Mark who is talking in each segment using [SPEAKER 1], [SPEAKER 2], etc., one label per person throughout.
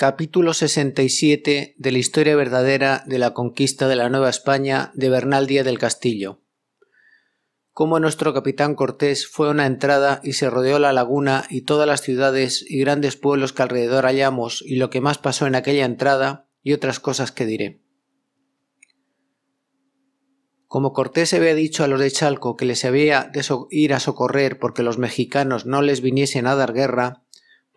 [SPEAKER 1] capítulo 67 de la historia verdadera de la conquista de la Nueva España de Bernal Díaz del Castillo. Como nuestro capitán Cortés fue una entrada y se rodeó la laguna y todas las ciudades y grandes pueblos que alrededor hallamos y lo que más pasó en aquella entrada y otras cosas que diré. Como Cortés había dicho a los de Chalco que les había de ir a socorrer porque los mexicanos no les viniesen a dar guerra,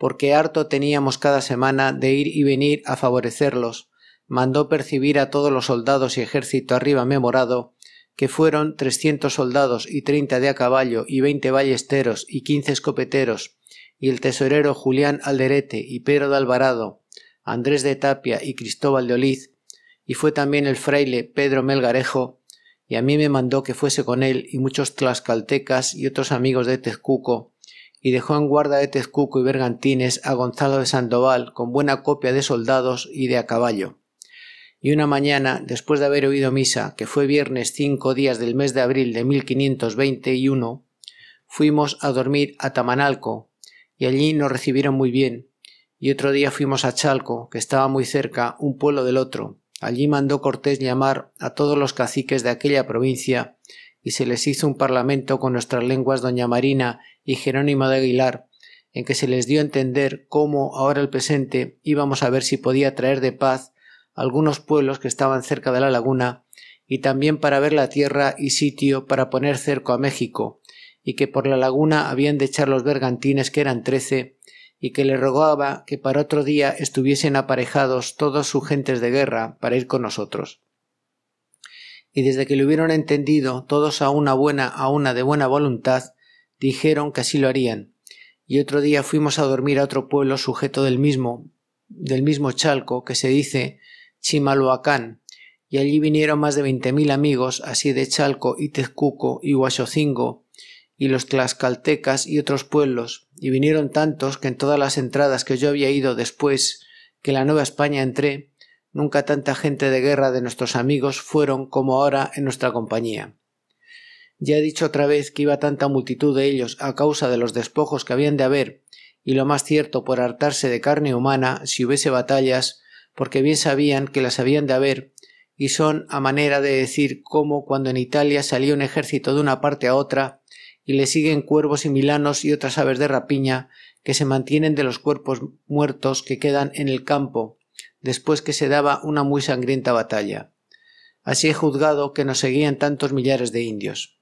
[SPEAKER 1] porque harto teníamos cada semana de ir y venir a favorecerlos, mandó percibir a todos los soldados y ejército arriba memorado, que fueron trescientos soldados y treinta de a caballo y veinte ballesteros y quince escopeteros, y el tesorero Julián Alderete y Pedro de Alvarado, Andrés de Tapia y Cristóbal de Oliz, y fue también el fraile Pedro Melgarejo, y a mí me mandó que fuese con él y muchos tlascaltecas y otros amigos de Tezcuco, y dejó en guarda de Tezcuco y Bergantines a Gonzalo de Sandoval con buena copia de soldados y de a caballo. Y una mañana, después de haber oído misa, que fue viernes cinco días del mes de abril de 1521, fuimos a dormir a Tamanalco, y allí nos recibieron muy bien, y otro día fuimos a Chalco, que estaba muy cerca, un pueblo del otro. Allí mandó Cortés llamar a todos los caciques de aquella provincia y se les hizo un parlamento con nuestras lenguas doña Marina y Jerónimo de Aguilar, en que se les dio a entender cómo ahora el presente íbamos a ver si podía traer de paz algunos pueblos que estaban cerca de la laguna, y también para ver la tierra y sitio para poner cerco a México, y que por la laguna habían de echar los bergantines que eran trece, y que le rogaba que para otro día estuviesen aparejados todos sus gentes de guerra para ir con nosotros y desde que lo hubieron entendido, todos a una buena a una de buena voluntad, dijeron que así lo harían. Y otro día fuimos a dormir a otro pueblo sujeto del mismo, del mismo chalco, que se dice Chimalhuacán, y allí vinieron más de veinte mil amigos, así de Chalco y Tezcuco y Huachocingo, y los tlaxcaltecas y otros pueblos, y vinieron tantos que en todas las entradas que yo había ido después que la Nueva España entré, Nunca tanta gente de guerra de nuestros amigos fueron como ahora en nuestra compañía. Ya he dicho otra vez que iba tanta multitud de ellos a causa de los despojos que habían de haber, y lo más cierto por hartarse de carne humana si hubiese batallas, porque bien sabían que las habían de haber, y son a manera de decir cómo cuando en Italia salía un ejército de una parte a otra, y le siguen cuervos y milanos y otras aves de rapiña que se mantienen de los cuerpos muertos que quedan en el campo, después que se daba una muy sangrienta batalla. Así he juzgado que nos seguían tantos millares de indios.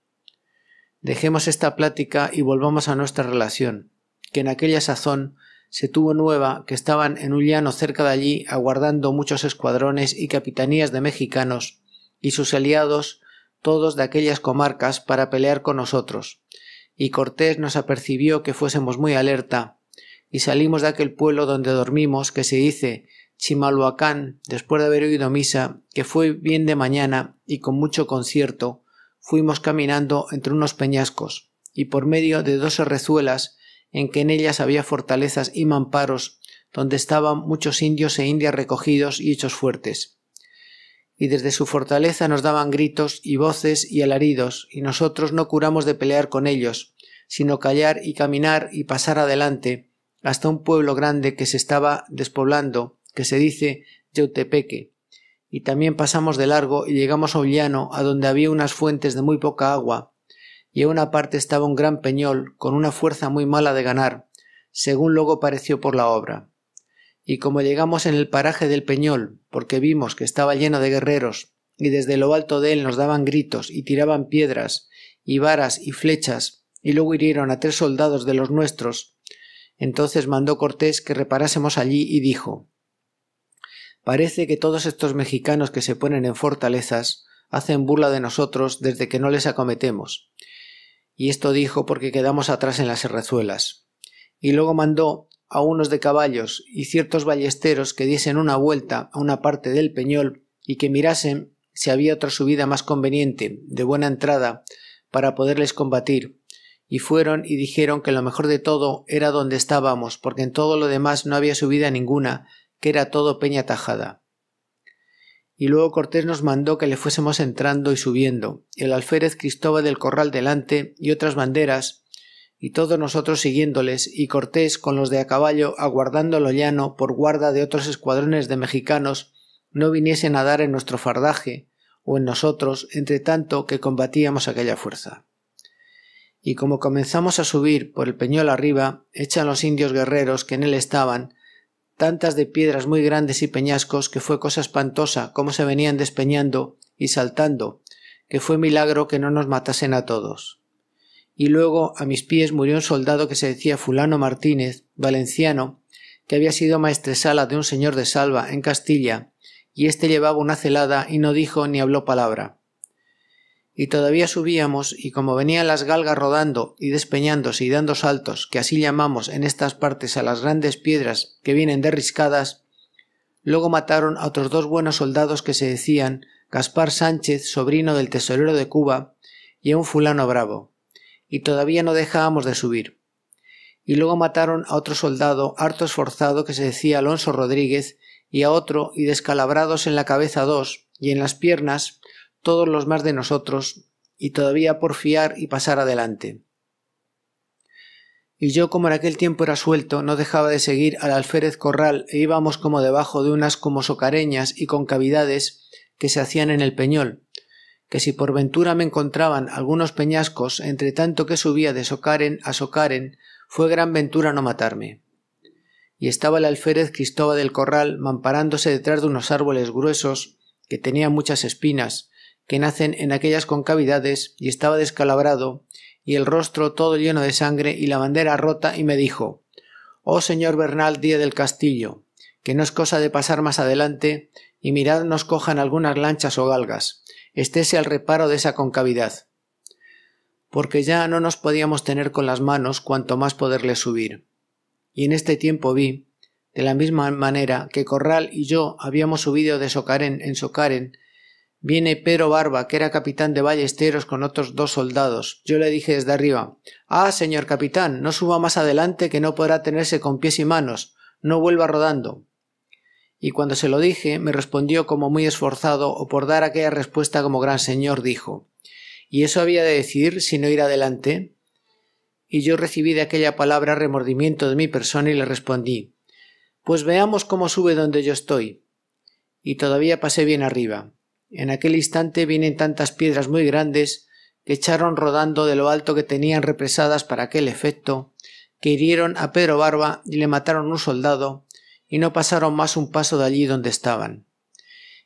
[SPEAKER 1] Dejemos esta plática y volvamos a nuestra relación, que en aquella sazón se tuvo nueva que estaban en un llano cerca de allí aguardando muchos escuadrones y capitanías de mexicanos y sus aliados todos de aquellas comarcas para pelear con nosotros. Y Cortés nos apercibió que fuésemos muy alerta, y salimos de aquel pueblo donde dormimos, que se dice Chimalhuacán, después de haber oído misa, que fue bien de mañana y con mucho concierto, fuimos caminando entre unos peñascos, y por medio de dos rezuelas, en que en ellas había fortalezas y mamparos, donde estaban muchos indios e indias recogidos y hechos fuertes. Y desde su fortaleza nos daban gritos y voces y alaridos, y nosotros no curamos de pelear con ellos, sino callar y caminar y pasar adelante, hasta un pueblo grande que se estaba despoblando, que se dice Yeutepeque, y también pasamos de largo y llegamos a un llano a donde había unas fuentes de muy poca agua, y a una parte estaba un gran peñol con una fuerza muy mala de ganar, según luego pareció por la obra. Y como llegamos en el paraje del peñol, porque vimos que estaba lleno de guerreros, y desde lo alto de él nos daban gritos y tiraban piedras, y varas y flechas, y luego hirieron a tres soldados de los nuestros, entonces mandó Cortés que reparásemos allí y dijo Parece que todos estos mexicanos que se ponen en fortalezas hacen burla de nosotros desde que no les acometemos. Y esto dijo porque quedamos atrás en las herrezuelas. Y luego mandó a unos de caballos y ciertos ballesteros que diesen una vuelta a una parte del peñol y que mirasen si había otra subida más conveniente, de buena entrada, para poderles combatir, y fueron y dijeron que lo mejor de todo era donde estábamos, porque en todo lo demás no había subida ninguna, que era todo peña tajada. Y luego Cortés nos mandó que le fuésemos entrando y subiendo, el alférez Cristóbal del Corral delante y otras banderas, y todos nosotros siguiéndoles, y Cortés con los de a caballo aguardando lo llano por guarda de otros escuadrones de mexicanos no viniesen a dar en nuestro fardaje o en nosotros, entre tanto que combatíamos aquella fuerza. Y como comenzamos a subir por el peñol arriba, echan los indios guerreros que en él estaban, tantas de piedras muy grandes y peñascos que fue cosa espantosa cómo se venían despeñando y saltando, que fue milagro que no nos matasen a todos. Y luego a mis pies murió un soldado que se decía fulano Martínez, valenciano, que había sido maestresala de un señor de Salva en Castilla, y éste llevaba una celada y no dijo ni habló palabra y todavía subíamos y como venían las galgas rodando y despeñándose y dando saltos, que así llamamos en estas partes a las grandes piedras que vienen derriscadas, luego mataron a otros dos buenos soldados que se decían Gaspar Sánchez, sobrino del tesorero de Cuba, y a un fulano bravo, y todavía no dejábamos de subir. Y luego mataron a otro soldado harto esforzado que se decía Alonso Rodríguez, y a otro, y descalabrados en la cabeza dos, y en las piernas, todos los más de nosotros, y todavía por fiar y pasar adelante. Y yo, como en aquel tiempo era suelto, no dejaba de seguir al alférez corral e íbamos como debajo de unas como socareñas y concavidades que se hacían en el peñol, que si por ventura me encontraban algunos peñascos, entre tanto que subía de socaren a socaren, fue gran ventura no matarme. Y estaba el alférez Cristóbal del Corral mamparándose detrás de unos árboles gruesos que tenían muchas espinas, que nacen en aquellas concavidades, y estaba descalabrado, y el rostro todo lleno de sangre y la bandera rota, y me dijo Oh señor Bernal día del Castillo, que no es cosa de pasar más adelante, y mirad nos cojan algunas lanchas o galgas, estése al reparo de esa concavidad, porque ya no nos podíamos tener con las manos cuanto más poderle subir. Y en este tiempo vi, de la misma manera que Corral y yo habíamos subido de Socaren en Socaren, Viene Pedro Barba, que era capitán de ballesteros con otros dos soldados. Yo le dije desde arriba Ah, señor capitán, no suba más adelante que no podrá tenerse con pies y manos. No vuelva rodando. Y cuando se lo dije, me respondió como muy esforzado, o por dar aquella respuesta como gran señor, dijo ¿Y eso había de decir si no ir adelante? Y yo recibí de aquella palabra remordimiento de mi persona y le respondí Pues veamos cómo sube donde yo estoy. Y todavía pasé bien arriba. En aquel instante vienen tantas piedras muy grandes que echaron rodando de lo alto que tenían represadas para aquel efecto, que hirieron a Pedro Barba y le mataron un soldado, y no pasaron más un paso de allí donde estaban.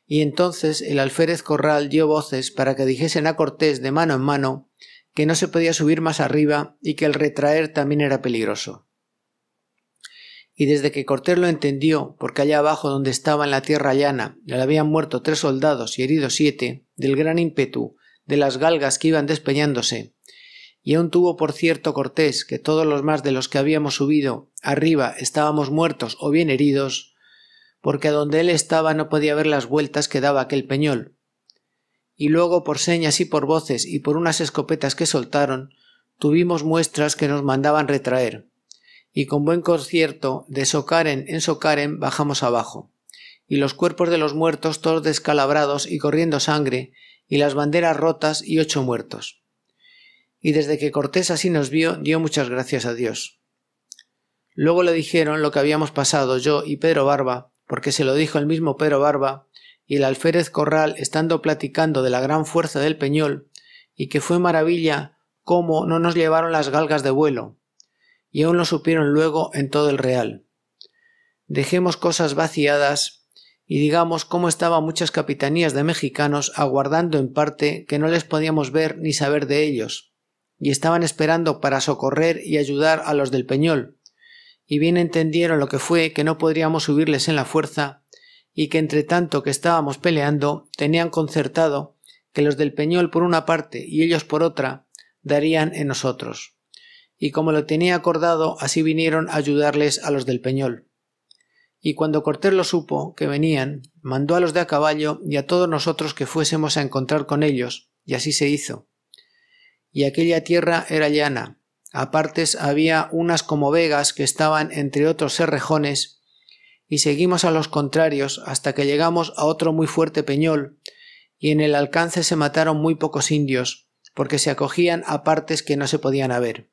[SPEAKER 1] Y entonces el alférez Corral dio voces para que dijesen a Cortés de mano en mano que no se podía subir más arriba y que el retraer también era peligroso. Y desde que Cortés lo entendió, porque allá abajo donde estaba en la tierra llana le habían muerto tres soldados y heridos siete, del gran ímpetu, de las galgas que iban despeñándose, y aún tuvo por cierto Cortés que todos los más de los que habíamos subido arriba estábamos muertos o bien heridos, porque donde él estaba no podía ver las vueltas que daba aquel peñol. Y luego por señas y por voces y por unas escopetas que soltaron, tuvimos muestras que nos mandaban retraer y con buen concierto de socaren en socaren bajamos abajo, y los cuerpos de los muertos todos descalabrados y corriendo sangre, y las banderas rotas y ocho muertos. Y desde que Cortés así nos vio, dio muchas gracias a Dios. Luego le dijeron lo que habíamos pasado yo y Pedro Barba, porque se lo dijo el mismo Pedro Barba, y el alférez Corral estando platicando de la gran fuerza del Peñol, y que fue maravilla cómo no nos llevaron las galgas de vuelo, y aún lo supieron luego en todo el real. Dejemos cosas vaciadas y digamos cómo estaban muchas capitanías de mexicanos aguardando en parte que no les podíamos ver ni saber de ellos, y estaban esperando para socorrer y ayudar a los del Peñol, y bien entendieron lo que fue que no podríamos subirles en la fuerza, y que entre tanto que estábamos peleando tenían concertado que los del Peñol por una parte y ellos por otra darían en nosotros y como lo tenía acordado, así vinieron a ayudarles a los del Peñol. Y cuando Cortés lo supo que venían, mandó a los de a caballo y a todos nosotros que fuésemos a encontrar con ellos, y así se hizo. Y aquella tierra era llana, partes había unas como vegas que estaban entre otros serrejones, y seguimos a los contrarios hasta que llegamos a otro muy fuerte peñol, y en el alcance se mataron muy pocos indios, porque se acogían a partes que no se podían haber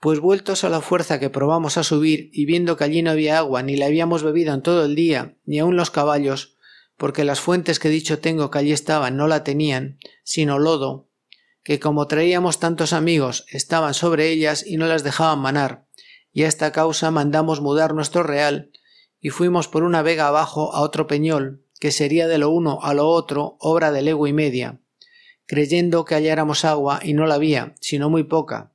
[SPEAKER 1] pues vueltos a la fuerza que probamos a subir y viendo que allí no había agua ni la habíamos bebido en todo el día, ni aun los caballos, porque las fuentes que dicho tengo que allí estaban no la tenían, sino lodo, que como traíamos tantos amigos estaban sobre ellas y no las dejaban manar, y a esta causa mandamos mudar nuestro real, y fuimos por una vega abajo a otro peñol, que sería de lo uno a lo otro obra de legua y media, creyendo que halláramos agua y no la había, sino muy poca,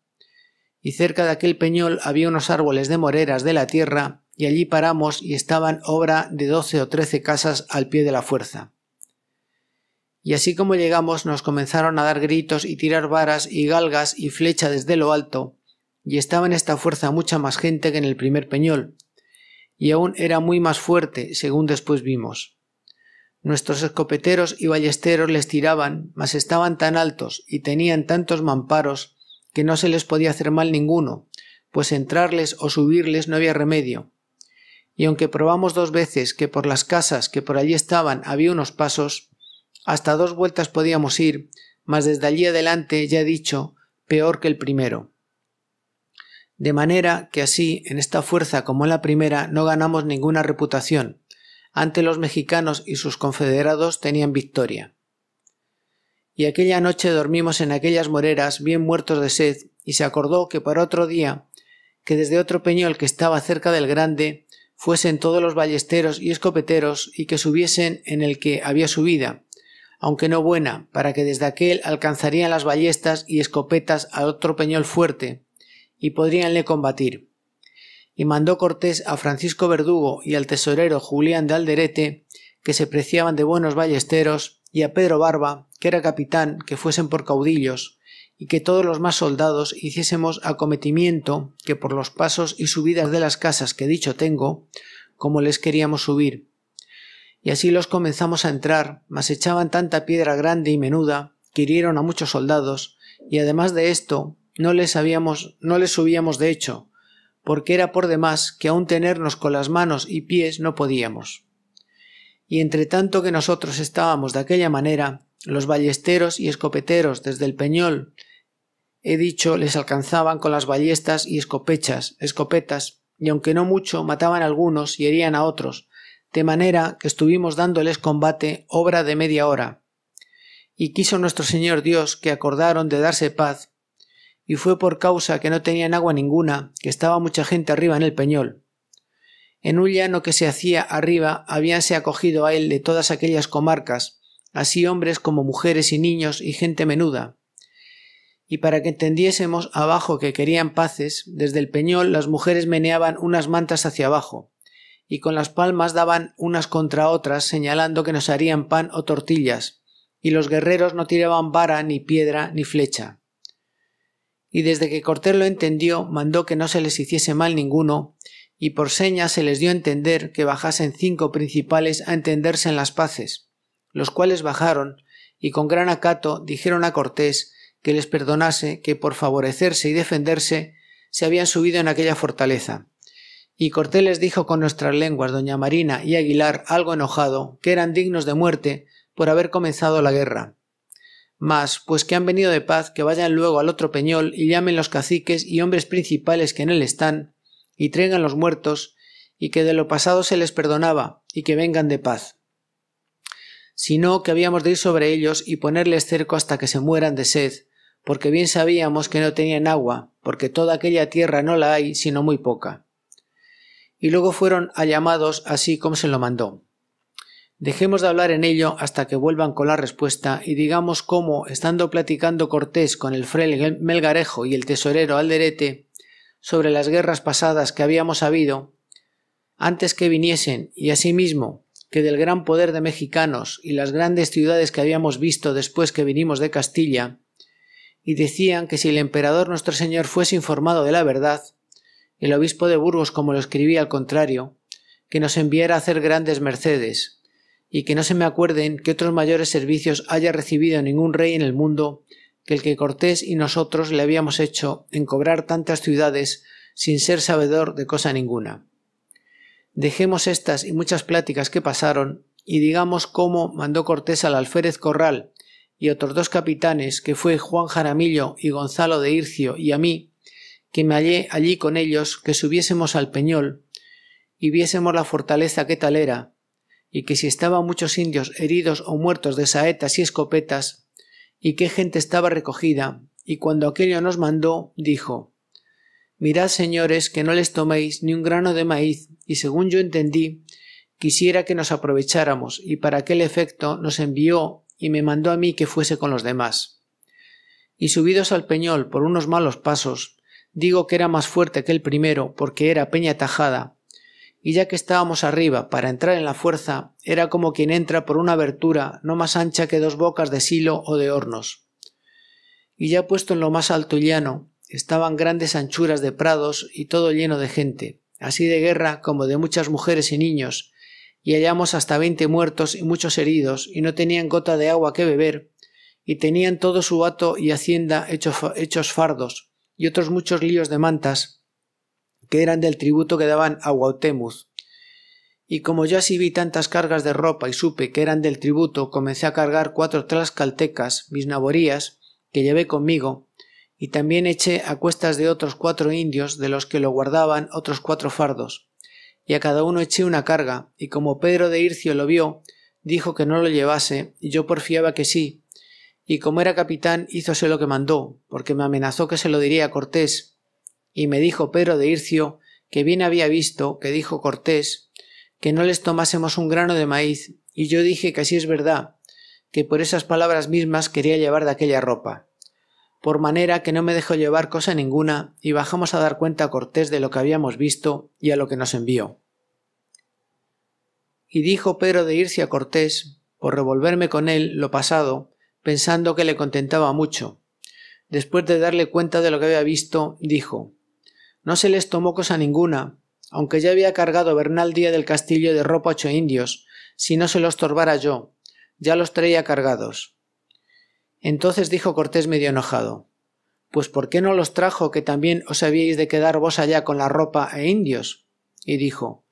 [SPEAKER 1] y cerca de aquel peñol había unos árboles de moreras de la tierra, y allí paramos y estaban obra de doce o trece casas al pie de la fuerza. Y así como llegamos nos comenzaron a dar gritos y tirar varas y galgas y flecha desde lo alto, y estaba en esta fuerza mucha más gente que en el primer peñol, y aún era muy más fuerte, según después vimos. Nuestros escopeteros y ballesteros les tiraban, mas estaban tan altos y tenían tantos mamparos que no se les podía hacer mal ninguno, pues entrarles o subirles no había remedio. Y aunque probamos dos veces que por las casas que por allí estaban había unos pasos, hasta dos vueltas podíamos ir, mas desde allí adelante, ya he dicho, peor que el primero. De manera que así, en esta fuerza como en la primera, no ganamos ninguna reputación. Ante los mexicanos y sus confederados tenían victoria. Y aquella noche dormimos en aquellas moreras bien muertos de sed, y se acordó que para otro día, que desde otro peñol que estaba cerca del grande, fuesen todos los ballesteros y escopeteros y que subiesen en el que había subida, aunque no buena, para que desde aquel alcanzarían las ballestas y escopetas a otro peñol fuerte, y podríanle combatir. Y mandó Cortés a Francisco Verdugo y al tesorero Julián de Alderete, que se preciaban de buenos ballesteros, y a Pedro Barba, que era capitán, que fuesen por caudillos, y que todos los más soldados hiciésemos acometimiento que por los pasos y subidas de las casas que dicho tengo, como les queríamos subir. Y así los comenzamos a entrar, mas echaban tanta piedra grande y menuda, que hirieron a muchos soldados, y además de esto, no les sabíamos no les subíamos de hecho, porque era por demás que aun tenernos con las manos y pies no podíamos y entre tanto que nosotros estábamos de aquella manera, los ballesteros y escopeteros desde el peñol, he dicho, les alcanzaban con las ballestas y escopechas, escopetas, y aunque no mucho, mataban a algunos y herían a otros, de manera que estuvimos dándoles combate obra de media hora. Y quiso nuestro Señor Dios que acordaron de darse paz, y fue por causa que no tenían agua ninguna, que estaba mucha gente arriba en el peñol. En un llano que se hacía arriba habíanse acogido a él de todas aquellas comarcas, así hombres como mujeres y niños y gente menuda. Y para que entendiésemos abajo que querían paces, desde el peñol las mujeres meneaban unas mantas hacia abajo, y con las palmas daban unas contra otras, señalando que nos harían pan o tortillas, y los guerreros no tiraban vara, ni piedra, ni flecha. Y desde que Cortés lo entendió, mandó que no se les hiciese mal ninguno, y por señas se les dio a entender que bajasen cinco principales a entenderse en las paces, los cuales bajaron y con gran acato dijeron a Cortés que les perdonase que por favorecerse y defenderse se habían subido en aquella fortaleza. Y Cortés les dijo con nuestras lenguas doña Marina y Aguilar algo enojado que eran dignos de muerte por haber comenzado la guerra. Mas, pues que han venido de paz, que vayan luego al otro peñol y llamen los caciques y hombres principales que en él están, y traigan los muertos, y que de lo pasado se les perdonaba, y que vengan de paz. Sino que habíamos de ir sobre ellos y ponerles cerco hasta que se mueran de sed, porque bien sabíamos que no tenían agua, porque toda aquella tierra no la hay, sino muy poca. Y luego fueron llamados así como se lo mandó. Dejemos de hablar en ello hasta que vuelvan con la respuesta y digamos cómo, estando platicando Cortés con el Melgarejo y el tesorero Alderete, sobre las guerras pasadas que habíamos habido, antes que viniesen, y asimismo que del gran poder de mexicanos y las grandes ciudades que habíamos visto después que vinimos de Castilla, y decían que si el emperador nuestro señor fuese informado de la verdad, el obispo de Burgos, como lo escribía al contrario, que nos enviara a hacer grandes mercedes, y que no se me acuerden que otros mayores servicios haya recibido ningún rey en el mundo que el que Cortés y nosotros le habíamos hecho en cobrar tantas ciudades sin ser sabedor de cosa ninguna. Dejemos estas y muchas pláticas que pasaron y digamos cómo mandó Cortés al alférez Corral y otros dos capitanes, que fue Juan Jaramillo y Gonzalo de Ircio y a mí, que me hallé allí con ellos, que subiésemos al Peñol y viésemos la fortaleza que tal era, y que si estaban muchos indios heridos o muertos de saetas y escopetas, y qué gente estaba recogida, y cuando aquello nos mandó, dijo, Mirad, señores, que no les toméis ni un grano de maíz, y según yo entendí, quisiera que nos aprovecháramos, y para aquel efecto nos envió y me mandó a mí que fuese con los demás. Y subidos al peñol por unos malos pasos, digo que era más fuerte que el primero, porque era peña tajada, y ya que estábamos arriba para entrar en la fuerza, era como quien entra por una abertura no más ancha que dos bocas de silo o de hornos. Y ya puesto en lo más alto y llano, estaban grandes anchuras de prados y todo lleno de gente, así de guerra como de muchas mujeres y niños, y hallamos hasta veinte muertos y muchos heridos, y no tenían gota de agua que beber, y tenían todo su hato y hacienda hechos fardos, y otros muchos líos de mantas, que eran del tributo que daban a Guautemuz. Y como yo así vi tantas cargas de ropa y supe que eran del tributo, comencé a cargar cuatro tlascaltecas, mis naborías, que llevé conmigo, y también eché a cuestas de otros cuatro indios, de los que lo guardaban otros cuatro fardos. Y a cada uno eché una carga, y como Pedro de Ircio lo vio, dijo que no lo llevase, y yo porfiaba que sí, y como era capitán hízose lo que mandó, porque me amenazó que se lo diría a Cortés, y me dijo Pedro de Ircio que bien había visto que dijo Cortés que no les tomásemos un grano de maíz, y yo dije que así es verdad, que por esas palabras mismas quería llevar de aquella ropa. Por manera que no me dejó llevar cosa ninguna, y bajamos a dar cuenta a Cortés de lo que habíamos visto y a lo que nos envió. Y dijo Pedro de irse a Cortés, por revolverme con él lo pasado, pensando que le contentaba mucho. Después de darle cuenta de lo que había visto, dijo no se les tomó cosa ninguna, aunque ya había cargado Bernal Díaz del Castillo de ropa ocho indios, si no se los torbara yo, ya los traía cargados. Entonces dijo Cortés medio enojado, Pues ¿por qué no los trajo que también os habíais de quedar vos allá con la ropa e indios? Y dijo,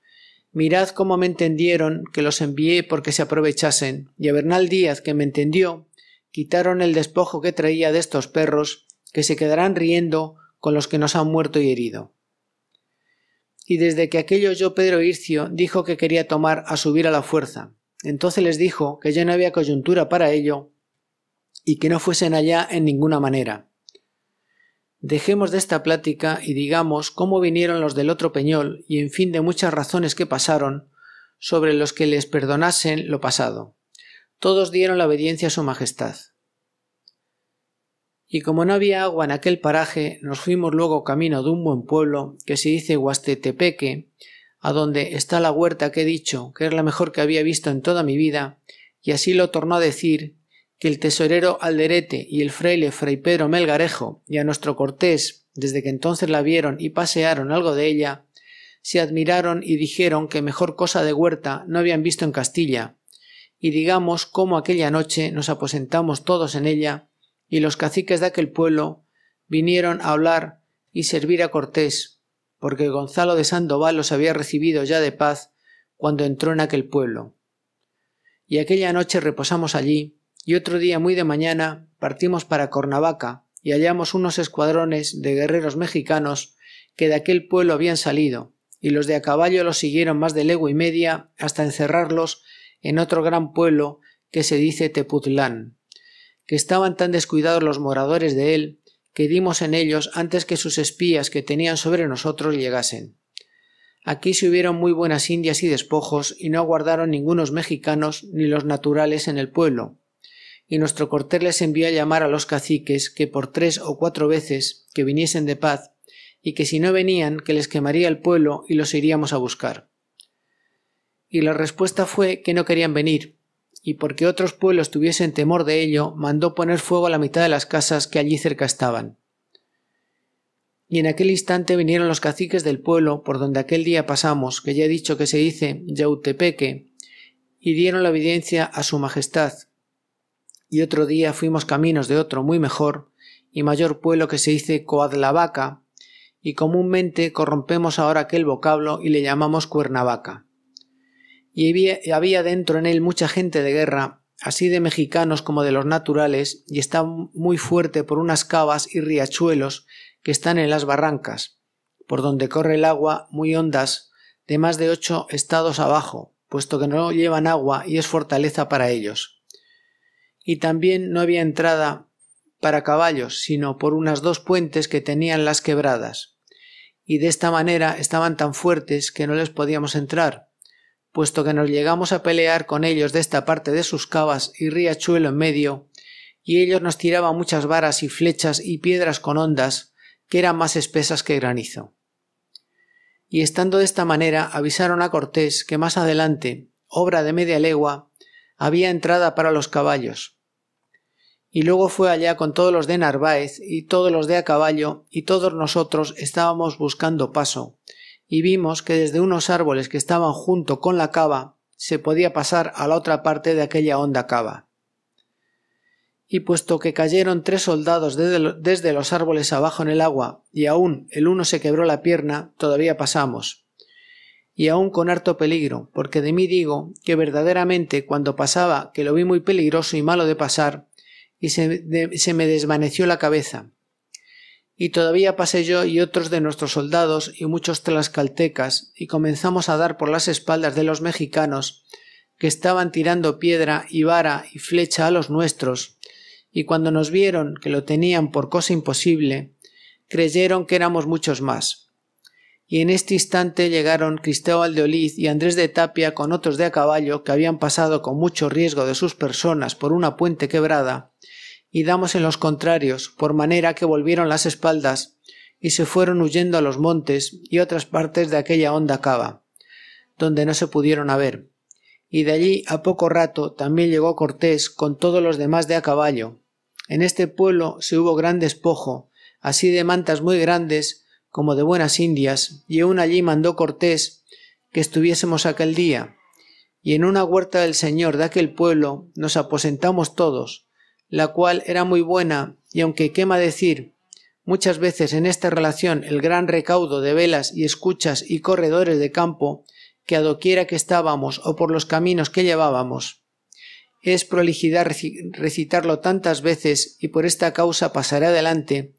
[SPEAKER 1] Mirad cómo me entendieron, que los envié porque se aprovechasen, y a Bernal Díaz, que me entendió, quitaron el despojo que traía de estos perros, que se quedarán riendo con los que nos han muerto y herido. Y desde que aquello yo Pedro Ircio, dijo que quería tomar a subir a la fuerza. Entonces les dijo que ya no había coyuntura para ello y que no fuesen allá en ninguna manera. Dejemos de esta plática y digamos cómo vinieron los del otro peñol y en fin de muchas razones que pasaron sobre los que les perdonasen lo pasado. Todos dieron la obediencia a su majestad. Y como no había agua en aquel paraje, nos fuimos luego camino de un buen pueblo que se dice Huastetepeque, a donde está la huerta que he dicho, que es la mejor que había visto en toda mi vida, y así lo tornó a decir que el tesorero Alderete y el fraile Fray Pedro Melgarejo y a nuestro Cortés, desde que entonces la vieron y pasearon algo de ella, se admiraron y dijeron que mejor cosa de huerta no habían visto en Castilla, y digamos cómo aquella noche nos aposentamos todos en ella y los caciques de aquel pueblo vinieron a hablar y servir a Cortés, porque Gonzalo de Sandoval los había recibido ya de paz cuando entró en aquel pueblo. Y aquella noche reposamos allí, y otro día muy de mañana partimos para Cornavaca, y hallamos unos escuadrones de guerreros mexicanos que de aquel pueblo habían salido, y los de a caballo los siguieron más de legua y media hasta encerrarlos en otro gran pueblo que se dice Teputlán que estaban tan descuidados los moradores de él, que dimos en ellos antes que sus espías que tenían sobre nosotros llegasen. Aquí se hubieron muy buenas indias y despojos, y no aguardaron ningunos mexicanos ni los naturales en el pueblo. Y nuestro cortés les envió a llamar a los caciques que por tres o cuatro veces que viniesen de paz, y que si no venían que les quemaría el pueblo y los iríamos a buscar. Y la respuesta fue que no querían venir, y porque otros pueblos tuviesen temor de ello, mandó poner fuego a la mitad de las casas que allí cerca estaban. Y en aquel instante vinieron los caciques del pueblo por donde aquel día pasamos, que ya he dicho que se dice Yautepeque, y dieron la evidencia a su majestad. Y otro día fuimos caminos de otro muy mejor y mayor pueblo que se dice Coadlavaca, y comúnmente corrompemos ahora aquel vocablo y le llamamos Cuernavaca y había, dentro en él mucha gente de guerra, así de mexicanos como de los naturales, y está muy fuerte por unas cavas y riachuelos que están en las barrancas, por donde corre el agua muy hondas, de más de ocho estados abajo, puesto que no llevan agua y es fortaleza para ellos. Y también no había entrada para caballos, sino por unas dos puentes que tenían las quebradas. Y de esta manera estaban tan fuertes que no les podíamos entrar, puesto que nos llegamos a pelear con ellos de esta parte de sus cavas y riachuelo en medio, y ellos nos tiraban muchas varas y flechas y piedras con ondas, que eran más espesas que granizo. Y estando de esta manera avisaron a Cortés que más adelante, obra de media legua, había entrada para los caballos. Y luego fue allá con todos los de Narváez y todos los de a caballo y todos nosotros estábamos buscando paso, y vimos que desde unos árboles que estaban junto con la cava se podía pasar a la otra parte de aquella honda cava. Y puesto que cayeron tres soldados desde los árboles abajo en el agua, y aún el uno se quebró la pierna, todavía pasamos. Y aún con harto peligro, porque de mí digo que verdaderamente cuando pasaba que lo vi muy peligroso y malo de pasar, y se, se me desvaneció la cabeza, y todavía pasé yo y otros de nuestros soldados y muchos tlaxcaltecas, y comenzamos a dar por las espaldas de los mexicanos, que estaban tirando piedra y vara y flecha a los nuestros, y cuando nos vieron que lo tenían por cosa imposible, creyeron que éramos muchos más. Y en este instante llegaron Cristóbal de Oliz y Andrés de Tapia con otros de a caballo que habían pasado con mucho riesgo de sus personas por una puente quebrada, y damos en los contrarios, por manera que volvieron las espaldas y se fueron huyendo a los montes y otras partes de aquella honda cava, donde no se pudieron haber. Y de allí a poco rato también llegó Cortés con todos los demás de a caballo. En este pueblo se hubo gran despojo, así de mantas muy grandes como de buenas indias, y aún allí mandó Cortés que estuviésemos aquel día. Y en una huerta del Señor de aquel pueblo nos aposentamos todos, la cual era muy buena, y aunque quema decir, muchas veces en esta relación el gran recaudo de velas y escuchas y corredores de campo, que a doquiera que estábamos o por los caminos que llevábamos, es prolijidad recitarlo tantas veces y por esta causa pasaré adelante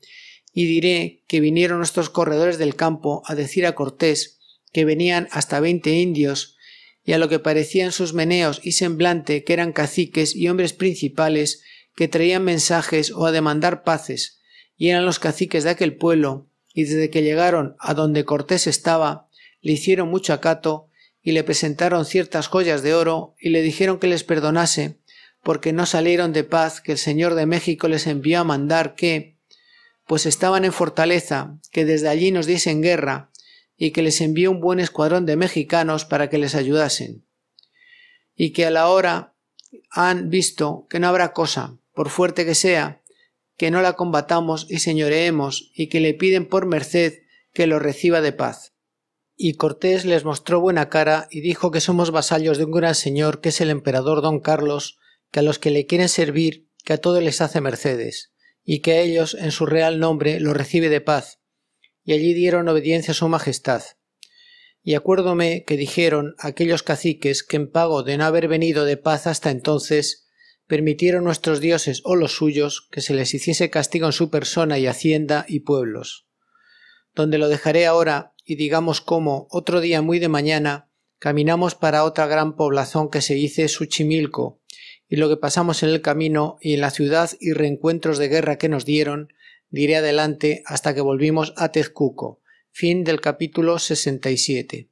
[SPEAKER 1] y diré que vinieron nuestros corredores del campo a decir a Cortés que venían hasta veinte indios y a lo que parecían sus meneos y semblante que eran caciques y hombres principales que traían mensajes o a demandar paces, y eran los caciques de aquel pueblo, y desde que llegaron a donde Cortés estaba, le hicieron mucho acato, y le presentaron ciertas joyas de oro, y le dijeron que les perdonase, porque no salieron de paz que el Señor de México les envió a mandar que, pues estaban en fortaleza, que desde allí nos diesen guerra, y que les envió un buen escuadrón de mexicanos para que les ayudasen. Y que a la hora han visto que no habrá cosa, por fuerte que sea, que no la combatamos y señoreemos, y que le piden por merced que lo reciba de paz. Y Cortés les mostró buena cara y dijo que somos vasallos de un gran señor que es el emperador don Carlos, que a los que le quieren servir, que a todos les hace mercedes, y que a ellos en su real nombre lo recibe de paz. Y allí dieron obediencia a su majestad. Y acuérdome que dijeron aquellos caciques que en pago de no haber venido de paz hasta entonces, permitieron nuestros dioses o los suyos que se les hiciese castigo en su persona y hacienda y pueblos. Donde lo dejaré ahora, y digamos cómo, otro día muy de mañana, caminamos para otra gran población que se dice Suchimilco, y lo que pasamos en el camino y en la ciudad y reencuentros de guerra que nos dieron, diré adelante hasta que volvimos a Tezcuco. Fin del capítulo 67.